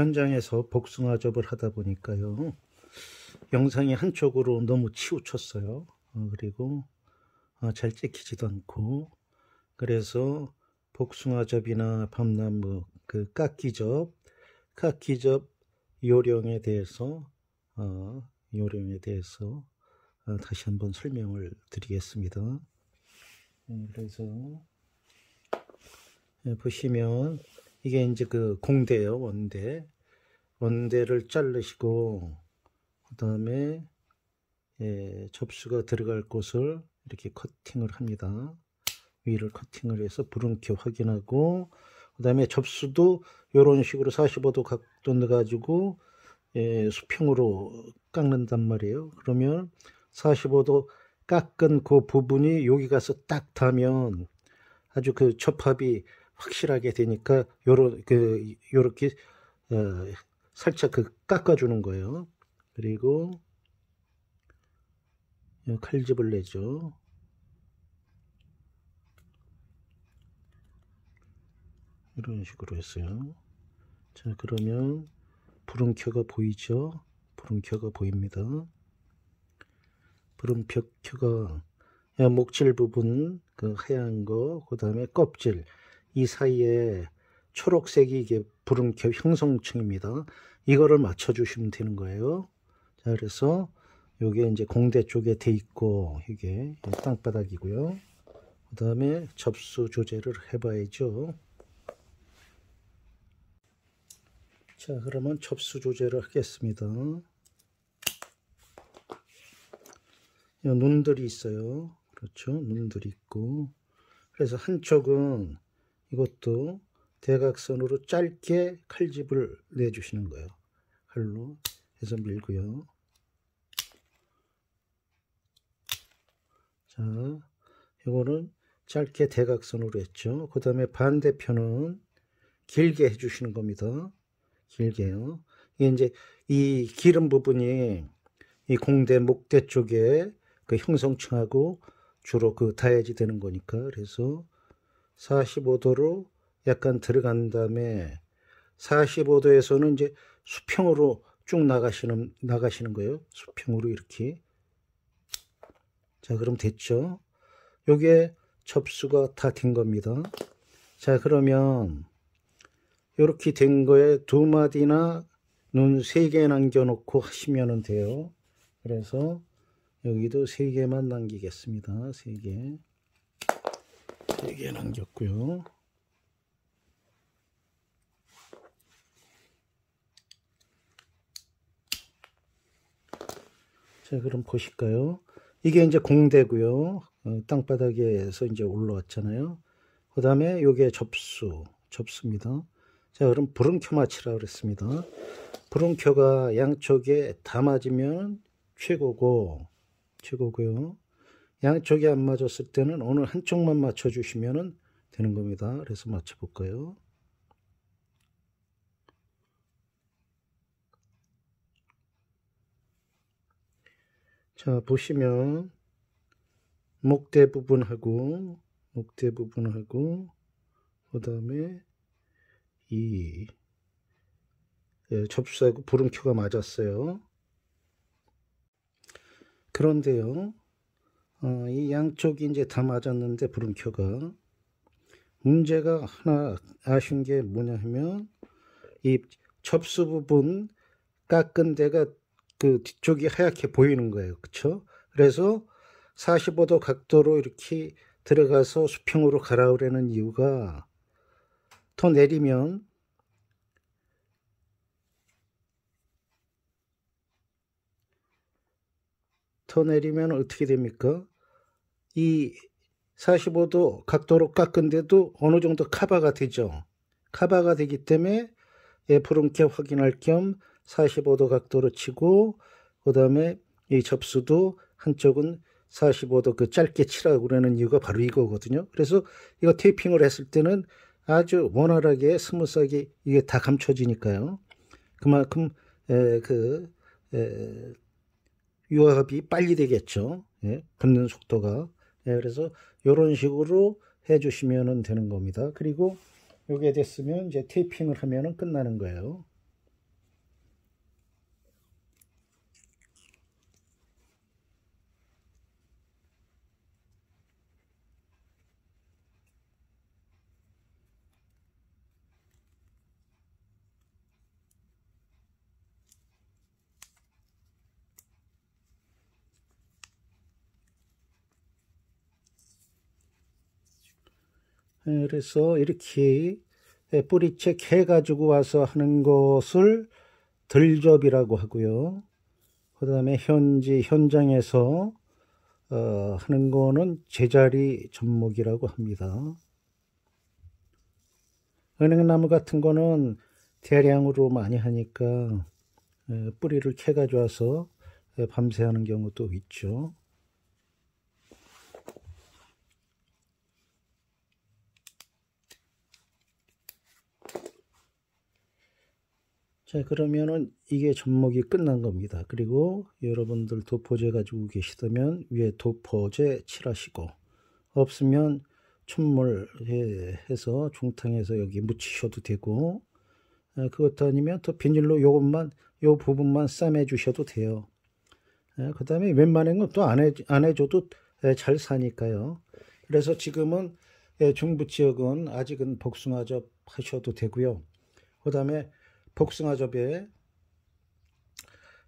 현장에서 복숭아접을 하다 보니까요. 영상이 한쪽으로 너무 치우쳤어요. 어, 그리고 어, 잘 찍히지도 않고 그래서 복숭아접이나 밤나무 뭐 그 깎기접 깎기접 요령에 대해서 어, 요령에 대해서 다시 한번 설명을 드리겠습니다. 음, 그래서 예, 보시면 이게 이제 그 공대요 원대 원대를 자르시고 그 다음에 예, 접수가 들어갈 곳을 이렇게 커팅을 합니다 위를 커팅을 해서 부름켜 확인하고 그 다음에 접수도 이런 식으로 45도 각도 넣어가지고 예, 수평으로 깎는단 말이에요 그러면 45도 깎은 그 부분이 여기 가서 딱 닿으면 아주 그 접합이 확실하게 되니까 요러 그 요렇게 어, 살짝 그 깎아주는 거예요. 그리고 칼집을 내죠. 이런 식으로 했어요. 자 그러면 부름켜가 보이죠? 부름켜가 보입니다. 부름켜가 목질 부분 그 하얀 거, 그 다음에 껍질 이 사이에 초록색이 이게 부름켜 형성층입니다. 이거를 맞춰주시면 되는 거예요. 자, 그래서 요게 이제 공대 쪽에 돼 있고 이게 땅바닥이고요. 그 다음에 접수 조제를 해봐야죠. 자, 그러면 접수 조제를 하겠습니다. 눈들이 있어요. 그렇죠. 눈들이 있고. 그래서 한쪽은 이것도 대각선으로 짧게 칼집을 내주시는 거예요. 칼로 해서 밀고요. 자, 이거는 짧게 대각선으로 했죠. 그 다음에 반대편은 길게 해주시는 겁니다. 길게요. 이게 이제 이 기름 부분이 이 공대 목대 쪽에 그 형성층하고 주로 그 다야지 되는 거니까 그래서 45도로 약간 들어간 다음에 45도에서는 이제 수평으로 쭉 나가시는 나가시는 거예요. 수평으로 이렇게. 자, 그럼 됐죠. 요게 접수가 다 된 겁니다. 자, 그러면 이렇게 된 거에 두 마디나 눈 세 개 남겨 놓고 하시면 돼요. 그래서 여기도 세 개만 남기겠습니다. 세 개. 4개 남겼고요. 자, 그럼 보실까요? 이게 이제 공대고요. 어, 땅바닥에서 이제 올라왔잖아요. 그 다음에 요게 접수, 접수입니다. 자, 그럼 브론큐마치라 그랬습니다. 브론큐가 양쪽에 다 맞으면 최고고, 최고고요. 양쪽이 안 맞았을 때는 어느 한쪽만 맞춰주시면 되는 겁니다. 그래서 맞춰볼까요? 자 보시면 목대 부분하고 목대 부분하고 그 다음에 이 예, 접수하고 부름표가 맞았어요. 그런데요. 어, 이 양쪽이 이제 다 맞았는데 부름표가 문제가 하나 아쉬운 게 뭐냐 하면 이 접수 부분 깎은 데가 그 뒤쪽이 하얗게 보이는 거예요 그쵸 그래서 45도 각도로 이렇게 들어가서 수평으로 갈아오려는 이유가 더 내리면 더 내리면 어떻게 됩니까? 이 45도 각도로 깎은데도 어느 정도 카바가 되죠. 카바가 되기 때문에 F룸께 확인할 겸 45도 각도로 치고 그 다음에 이 접수도 한쪽은 45도 그 짧게 치라고 그러는 이유가 바로 이거거든요. 그래서 이거 테이핑을 했을 때는 아주 원활하게 스무스하게 이게 다 감춰지니까요. 그만큼 에, 그 에, 유압이 화 빨리 되겠죠. 예, 붙는 속도가. 예, 그래서 이런 식으로 해주시면 되는 겁니다. 그리고 요게 됐으면 이제 테이핑을 하면은 끝나는 거예요. 그래서 이렇게 뿌리채 해 가지고 와서 하는 것을 들접이라고 하고요. 그 다음에 현지 현장에서 어, 하는 거는 제자리 접목이라고 합니다. 은행나무 같은 거는 대량으로 많이 하니까 뿌리를 캐가져와서 밤새 하는 경우도 있죠. 자 그러면은 이게 접목이 끝난 겁니다. 그리고 여러분들 도포제 가지고 계시다면 위에 도포제 칠하시고 없으면 춘물 해서 중탕해서 여기 묻히셔도 되고 그것도 아니면 또 비닐로 이것만 요 부분만 싸매 주셔도 돼요. 그 다음에 웬만한 건또안 해줘도 잘 사니까요. 그래서 지금은 중부 지역은 아직은 복숭아접 하셔도 되고요. 그 다음에 복숭아접에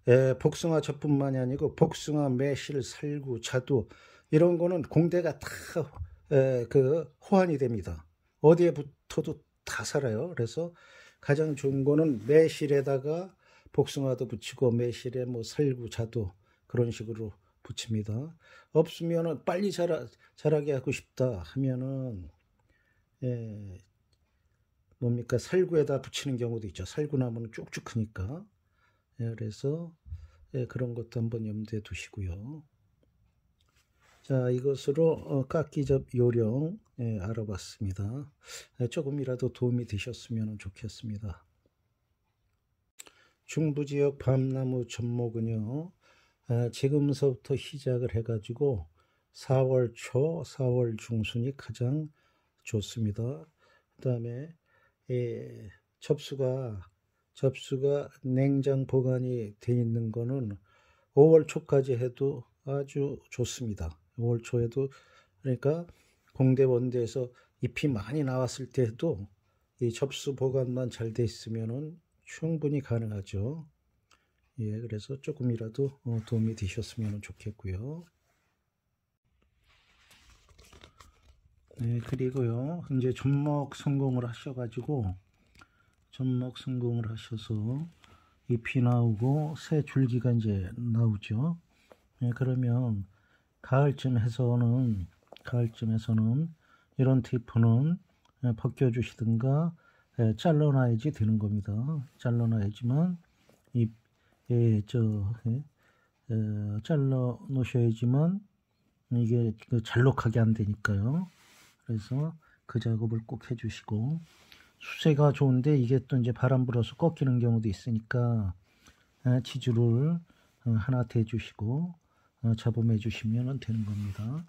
예, 복숭아접뿐만이 아니고 복숭아, 매실, 살구, 자두 이런 거는 공대가 다그 예, 그 호환이 됩니다. 어디에 붙어도 다 살아요. 그래서 가장 좋은 거는 매실에다가 복숭아도 붙이고 매실에 뭐 살구, 자두 그런 식으로 붙입니다. 없으면은 빨리 자라, 자라게 하고 싶다 하면은 예, 뭡니까 살구에다 붙이는 경우도 있죠. 살구나무는 쭉쭉 크니까 예, 그래서 예, 그런 것도 한번 염두에 두시고요. 자 이것으로 어, 깎기접 요령 예, 알아봤습니다. 예, 조금이라도 도움이 되셨으면 좋겠습니다. 중부지역 밤나무 접목은요. 아, 지금서부터 시작을 해가지고 4월 초, 4월 중순이 가장 좋습니다. 그 다음에 예, 접수가 접수가 냉장 보관이 돼 있는 거는 5월 초까지 해도 아주 좋습니다. 5월 초에도 그러니까 공대 원대에서 잎이 많이 나왔을 때도 이 접수 보관만 잘 돼 있으면은 충분히 가능하죠. 예, 그래서 조금이라도 어, 도움이 되셨으면 좋겠고요. 네, 그리고요. 이제 접목 성공을 하셔가지고 접목 성공을 하셔서 잎이 나오고 새 줄기가 이제 나오죠. 네, 그러면 가을쯤 해서는 가을쯤에서는 이런 테이프는 네, 벗겨주시든가 예, 잘라놔야지 되는 겁니다. 잘라놔야지만 이, 예, 저, 예, 예, 어, 잘라 놓으셔야지만 이게 그 잘록하게 안 되니까요. 그래서 그 작업을 꼭 해주시고 수세가 좋은데 이게 또 이제 바람 불어서 꺾이는 경우도 있으니까 지주를 어, 하나 대주시고 어, 잡음해 주시면 되는 겁니다.